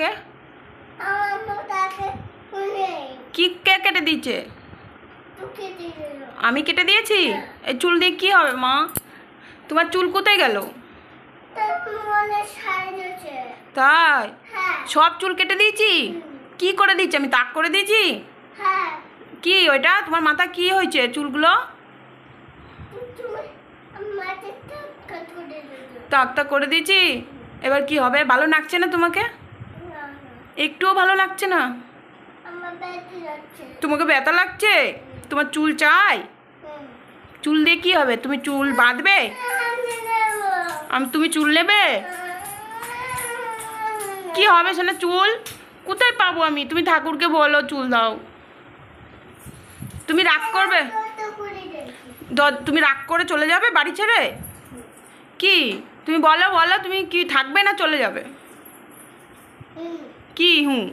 কাকে কি কে কেটে দিয়েছে আমি কেটে দিয়েছি হ্যাঁ। এই চুল দিয়ে কি হবে মা তোমার চুল কোথায় গেল তাই সব চুল কেটে দিয়েছি হ্যাঁ। কি করে দিচ্ছি আমি তাক করে দিয়েছি হ্যাঁ। কি ওইটা তোমার মাথা কি হয়েছে চুলগুলো তাক তাক করে দিয়েছি এবার কি হবে ভালো নাচছে না তোমাকে একটুও ভালো লাগছে না তোমাকে ব্যথা লাগছে তোমার চুল চাই চুল দিয়ে কি হবে তুমি চুল বাঁধবে আমি তুমি চুল নেবে কি হবে সেটা চুল কোথায় পাবো আমি তুমি ঠাকুরকে বলো চুল দাও তুমি রাগ করবে তুমি রাগ করে চলে যাবে বাড়ি ছেড়ে কি তুমি বলো বলো তুমি কি থাকবে না চলে যাবে की हूँ